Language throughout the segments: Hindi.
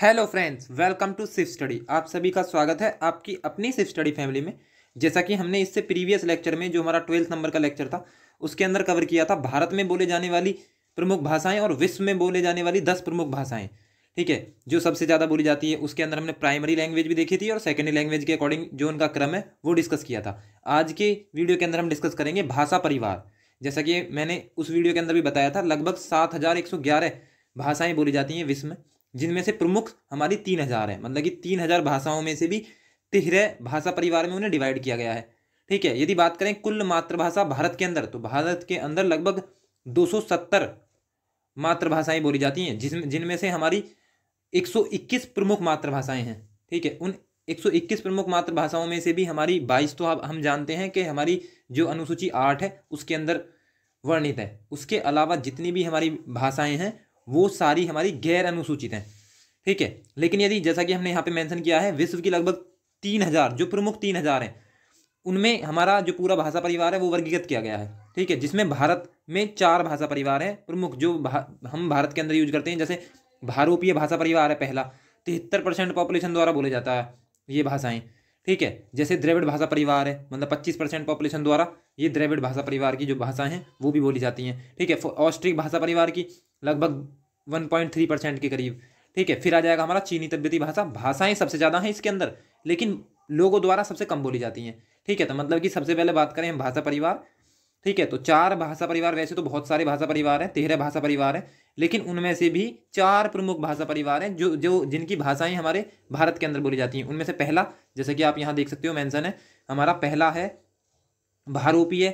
हेलो फ्रेंड्स वेलकम टू सिफ स्टडी आप सभी का स्वागत है आपकी अपनी सिफ स्टडी फैमिली में जैसा कि हमने इससे प्रीवियस लेक्चर में जो हमारा ट्वेल्थ नंबर का लेक्चर था उसके अंदर कवर किया था भारत में बोले जाने वाली प्रमुख भाषाएं और विश्व में बोले जाने वाली दस प्रमुख भाषाएं ठीक है जो सबसे ज़्यादा बोली जाती है उसके अंदर हमने प्राइमरी लैंग्वेज भी देखी थी और सेकेंडरी लैंग्वेज के अकॉर्डिंग जो उनका क्रम है वो डिस्कस किया था आज के वीडियो के अंदर हम डिस्कस करेंगे भाषा परिवार जैसा कि मैंने उस वीडियो के अंदर भी बताया था लगभग सात भाषाएं बोली जाती हैं विश्व में जिनमें से प्रमुख हमारी तीन हज़ार है मतलब कि तीन हज़ार भाषाओं में से भी तिहरे भाषा परिवार में उन्हें डिवाइड किया गया है ठीक है यदि बात करें कुल मातृभाषा भारत के अंदर तो भारत के अंदर लगभग सत्तर मातृभाषाएं बोली जाती हैं जिसमें जिनमें से हमारी इक्कीस प्रमुख मातृभाषाएं हैं ठीक है उन 121 प्रमुख मातृभाषाओं में से भी हमारी 22 तो आप हम जानते हैं कि हमारी जो अनुसूची आठ है उसके अंदर वर्णित है उसके अलावा जितनी भी हमारी भाषाएं हैं वो सारी हमारी गैर अनुसूचित हैं ठीक है लेकिन यदि जैसा कि हमने यहाँ पे मेंशन किया है विश्व की लगभग तीन हज़ार जो प्रमुख तीन हज़ार हैं उनमें हमारा जो पूरा भाषा परिवार है वो वर्गीकृत किया गया है ठीक है जिसमें भारत में चार भाषा परिवार हैं प्रमुख जो भा, हम भारत के अंदर यूज करते हैं जैसे भारोपीय भाषा परिवार है पहला तिहत्तर परसेंट पॉपुलेशन द्वारा बोले जाता है ये भाषाएँ ठीक है जैसे द्रविड़ भाषा परिवार है मतलब 25 परसेंट पॉपुलेशन द्वारा ये द्रविड़ भाषा परिवार की जो भाषाएं हैं वो भी बोली जाती हैं ठीक है ऑस्ट्रिक भाषा परिवार की लगभग वन पॉइंट थ्री परसेंट के करीब ठीक है फिर आ जाएगा हमारा चीनी तिब्बती भाषा भाषाएं सबसे ज़्यादा हैं इसके अंदर लेकिन लोगों द्वारा सबसे कम बोली जाती हैं ठीक है तो मतलब कि सबसे पहले बात करें हम भाषा परिवार ठीक है तो चार भाषा परिवार वैसे तो बहुत सारे भाषा परिवार हैं तेरह भाषा परिवार हैं लेकिन उनमें से भी चार प्रमुख भाषा परिवार हैं जो जो जिनकी भाषाएं हमारे भारत के अंदर बोली जाती हैं उनमें से पहला जैसे कि आप यहाँ देख सकते हो मेंशन है हमारा पहला है भारूपीय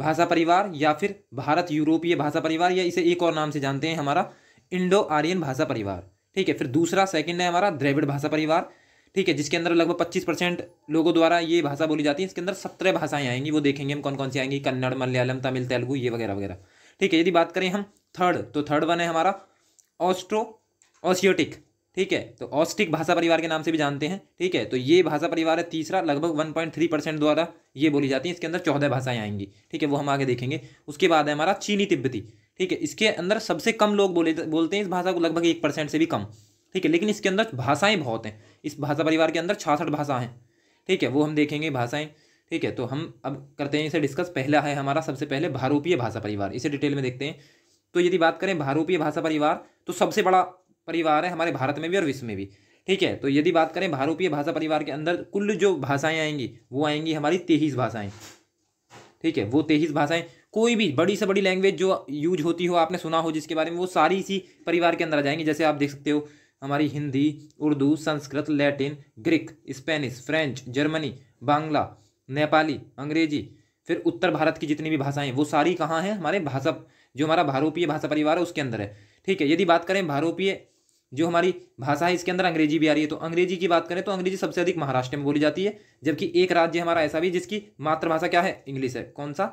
भाषा परिवार या फिर भारत यूरोपीय भाषा परिवार या इसे एक और नाम से जानते हैं हमारा इंडो आर्यन भाषा परिवार ठीक है फिर दूसरा सेकंड है हमारा द्रेविड भाषा परिवार ठीक है जिसके अंदर लगभग पच्चीस परसेंट लोगों द्वारा ये भाषा बोली जाती है इसके अंदर सत्रह भाषाएं आएंगी वो देखेंगे हम कौन कौन सी आएंगी कन्नड़ मलयालम तमिल तेलुगू ये वगैरह वगैरह ठीक है यदि बात करें हम थर्ड तो थर्ड वन है हमारा ऑस्ट्रो ऑसियोटिक ठीक है तो ऑस्टिक भाषा परिवार के नाम से भी जानते हैं ठीक है तो ये भाषा परिवार है तीसरा लगभग वन पॉइंट थ्री परसेंट द्वारा ये बोली जाती है इसके अंदर चौदह भाषाएं आएंगी ठीक है वो हम आगे देखेंगे उसके बाद है हमारा चीनी तिब्बती ठीक है इसके अंदर सबसे कम लोग बोले बोलते हैं इस भाषा को लगभग एक परसेंट से भी कम ठीक है लेकिन इसके अंदर भाषाएं बहुत हैं इस भाषा परिवार के अंदर छासठ भाषा हैं ठीक है वो हम देखेंगे भाषाएं ठीक है तो हम अब करते हैं इसे डिस्कस पहला है हमारा सबसे पहले भारूपीय भाषा परिवार इसे डिटेल में देखते हैं तो यदि बात करें भारूपीय भाषा परिवार तो सबसे बड़ा परिवार है हमारे भारत में भी और विश्व में भी ठीक है तो यदि बात करें भारूपीय भाषा परिवार के अंदर कुल जो भाषाएं आएंगी वो आएंगी हमारी तेईस भाषाएं ठीक है वो तेईस भाषाएं कोई भी बड़ी से बड़ी लैंग्वेज जो यूज होती हो आपने सुना हो जिसके बारे में वो सारी इसी परिवार के अंदर आ जाएंगी जैसे आप देख सकते हो हमारी Hindi Urdu Sanskrit Latin Greek Spanish French Germany Bangla Nepali Angrezi फिर उत्तर भारत की जितनी भी भाषाएं वो सारी कहाँ हैं हमारे भाषा जो हमारा भारूपीय भाषा परिवार है उसके अंदर है ठीक है यदि बात करें भारूपीय जो हमारी भाषा है इसके अंदर अंग्रेजी भी आ रही है तो अंग्रेजी की बात करें तो अंग्रेजी सबसे अधिक महाराष्ट्र में बोली जाती है जबकि एक राज्य हमारा ऐसा भी जिसकी मातृभाषा क्या है इंग्लिश है कौन सा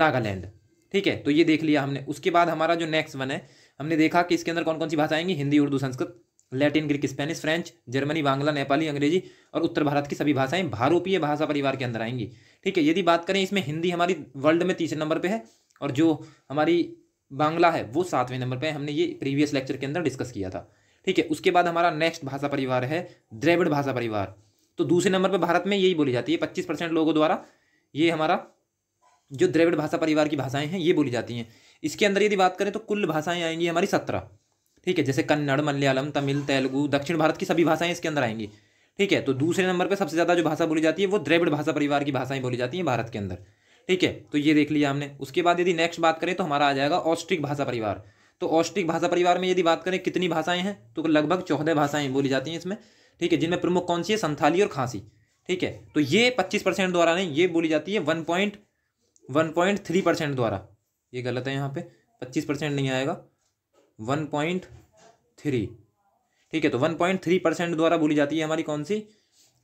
नागालैंड ठीक है तो ये देख लिया हमने उसके बाद हमारा जो नेक्स्ट वन है हमने देखा कि इसके अंदर कौन कौन सी भाषा आएंगी Hindi Urdu Sanskrit Latin Greek Spanish French Germany Bangla Nepali Angrezi और उत्तर भारत की सभी भाषाएं भारूपीय भाषा परिवार के अंदर आएंगी ठीक है यदि बात करें इसमें हिंदी हमारी वर्ल्ड में तीसरे नंबर पर है और जो हमारी बांग्ला है वो सातवें नंबर पर हमने ये प्रीवियस लेक्चर के अंदर डिस्कस किया था ठीक है उसके बाद हमारा नेक्स्ट भाषा परिवार है द्रविड़ भाषा परिवार तो दूसरे नंबर पर भारत में यही बोली जाती है पच्चीस परसेंट लोगों द्वारा ये हमारा जो द्रविड़ भाषा परिवार की भाषाएं हैं ये बोली जाती हैं इसके अंदर यदि बात करें तो कुल भाषाएं आएंगी हमारी सत्रह ठीक है जैसे कन्नड़ मलयालम तमिल तेलुगु दक्षिण भारत की सभी भाषाएं इसके अंदर आएंगी ठीक है तो दूसरे नंबर पर सबसे ज़्यादा जो भाषा बोली जाती है वो द्रविड़ भाषा परिवार की भाषाएं बोली जाती हैं भारत के अंदर ठीक है तो ये देख लिया हमने उसके बाद यदि नेक्स्ट बात करें तो हमारा आ जाएगा ऑस्ट्रिक भाषा परिवार तो ऑस्ट्रिक भाषा परिवार में यदि बात करें कितनी भाषाएं हैं तो लगभग चौदह भाषाएं बोली जाती हैं इसमें ठीक है जिनमें प्रमुख कौन सी है संथाली और खांसी ठीक है तो ये पच्चीस परसेंट द्वारा नहीं ये बोली जाती है one point one point three percent द्वारा ये गलत है यहाँ पे पच्चीस परसेंट नहीं आएगा वन पॉइंट थ्री ठीक है तो वन पॉइंट थ्री परसेंट द्वारा बोली जाती है हमारी कौन सी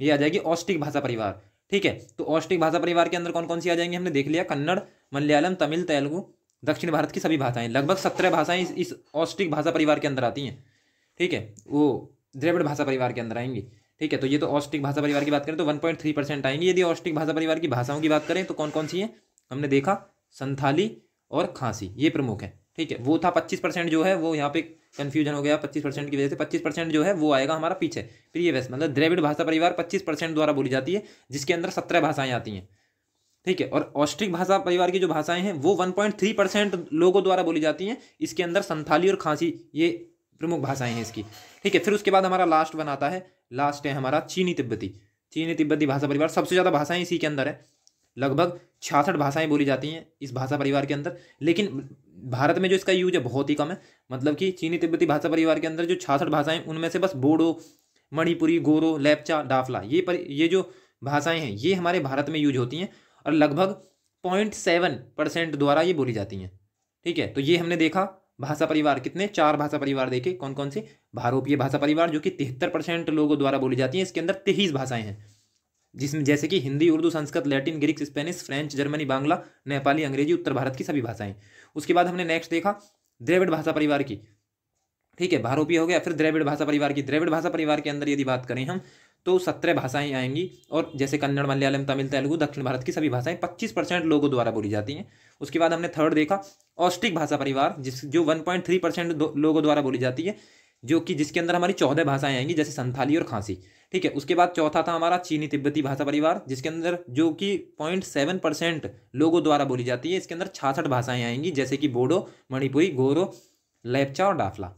ये आ जाएगी ऑस्टिक भाषा परिवार ठीक है तो औष्टिक भाषा परिवार के अंदर कौन कौन सी आ जाएंगी हमने देख लिया कन्नड़ मलयालम तमिल तेलुगु दक्षिण भारत की सभी भाषाएं लगभग सत्रह भाषाएं इस, ऑस्ट्रिक औष्टिक भाषा परिवार के अंदर आती हैं ठीक है वो द्रविड़ भाषा परिवार के अंदर आएंगी ठीक है तो ये तो औष्टिक भाषा परिवार की बात करें तो वन पॉइंट थ्री परसेंट आएंगी यदि औष्टिक भाषा परिवार की भाषाओं की बात करें तो कौन कौन सी है हमने देखा संथाली और खांसी ये प्रमुख है ठीक है वो था पच्चीस परसेंट जो है वो यहाँ पे कन्फ्यूजन हो गया पच्चीस परसेंट की वजह से पच्चीस परसेंट जो है वो आएगा हमारा पीछे प्रीवियस मतलब द्रविड़ भाषा परिवार पच्चीस परसेंट द्वारा बोली जाती है जिसके अंदर सत्रह भाषाएं आती हैं ठीक है और ऑस्ट्रिक भाषा परिवार की जो भाषाएं हैं वो वन पॉइंट थ्री परसेंट लोगों द्वारा बोली जाती हैं इसके अंदर संथाली और खांसी ये प्रमुख भाषाएं हैं इसकी ठीक है फिर उसके बाद हमारा लास्ट बनाता है लास्ट है हमारा चीनी तिब्बती चीनी तिब्बती भाषा परिवार सबसे ज़्यादा भाषाएं इसी के अंदर है लगभग छियासठ भाषाएं बोली जाती हैं इस भाषा परिवार के अंदर लेकिन भारत में जो इसका यूज है बहुत ही कम है मतलब कि चीनी तिब्बती भाषा परिवार के अंदर जो छियासठ भाषाएं उनमें से बस बोडो मणिपुरी गोरो लेपचा डाफला ये पर ये जो भाषाएं हैं ये हमारे भारत में यूज होती हैं और लगभग पॉइंट सेवन परसेंट द्वारा ये बोली जाती हैं ठीक है तो ये हमने देखा भाषा परिवार कितने चार भाषा परिवार देखे कौन कौन से भारोपीय भाषा परिवार जो कि तिहत्तर परसेंट लोगों द्वारा बोली जाती है इसके अंदर तेईस भाषाएं हैं जिसमें जैसे कि Hindi Urdu Sanskrit Latin Greek Spanish French Germany Bangla Nepali Angrezi उत्तर भारत की सभी भाषाएं उसके बाद हमने नेक्स्ट देखा द्रविड़ भाषा परिवार की ठीक है भारोपी हो गया फिर द्रविड़ भाषा परिवार की द्रविड़ भाषा परिवार के अंदर यदि बात करें हम तो सत्रह भाषाएं आएंगी और जैसे कन्नड़ मलयालम तमिल तेलुगु दक्षिण भारत की सभी भाषाएं पच्चीस परसेंट लोगों द्वारा बोली जाती हैं उसके बाद हमने थर्ड देखा ऑस्टिक भाषा परिवार जिस जो वन पॉइंट थ्री परसेंट लोगों द्वारा बोली जाती है जो कि जिसके अंदर हमारी चौदह भाषाएं आएंगी जैसे संथाली और खांसी ठीक है उसके बाद चौथा था हमारा चीनी तिब्बती भाषा परिवार जिसके अंदर जो कि पॉइंट सेवन परसेंट लोगों द्वारा बोली जाती है इसके अंदर छाछठ भाषाएं आएंगी जैसे कि बोडो मणिपुरी गोरो लेपचा और डाफला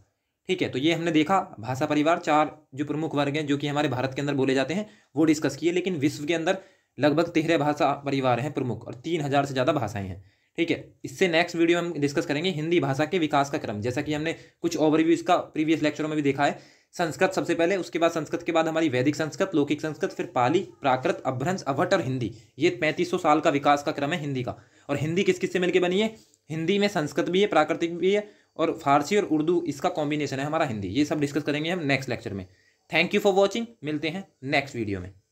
ठीक है तो ये हमने देखा भाषा परिवार चार जो प्रमुख वर्ग हैं जो कि हमारे भारत के अंदर बोले जाते हैं वो डिस्कस किए लेकिन विश्व के अंदर लगभग तेरह भाषा परिवार हैं प्रमुख और तीन हज़ार से ज़्यादा भाषाएँ हैं ठीक है इससे नेक्स्ट वीडियो हम डिस्कस करेंगे हिंदी भाषा के विकास का क्रम जैसा कि हमने कुछ ओवरव्यू इसका प्रीवियस लेक्चरों में भी देखा है संस्कृत सबसे पहले उसके बाद संस्कृत के बाद हमारी वैदिक संस्कृत लौकिक संस्कृत फिर पाली प्राकृत अभ्रंश अवट और हिंदी ये पैंतीस साल का विकास का क्रम है हिंदी का और हिंदी किस किस से मिलकर बनी है हिंदी में संस्कृत भी है प्राकृतिक भी है और फारसी और उर्दू इसका कॉम्बिनेशन है हमारा हिंदी ये सब डिस्कस करेंगे हम नेक्स्ट लेक्चर में थैंक यू फॉर वॉचिंग मिलते हैं नेक्स्ट वीडियो में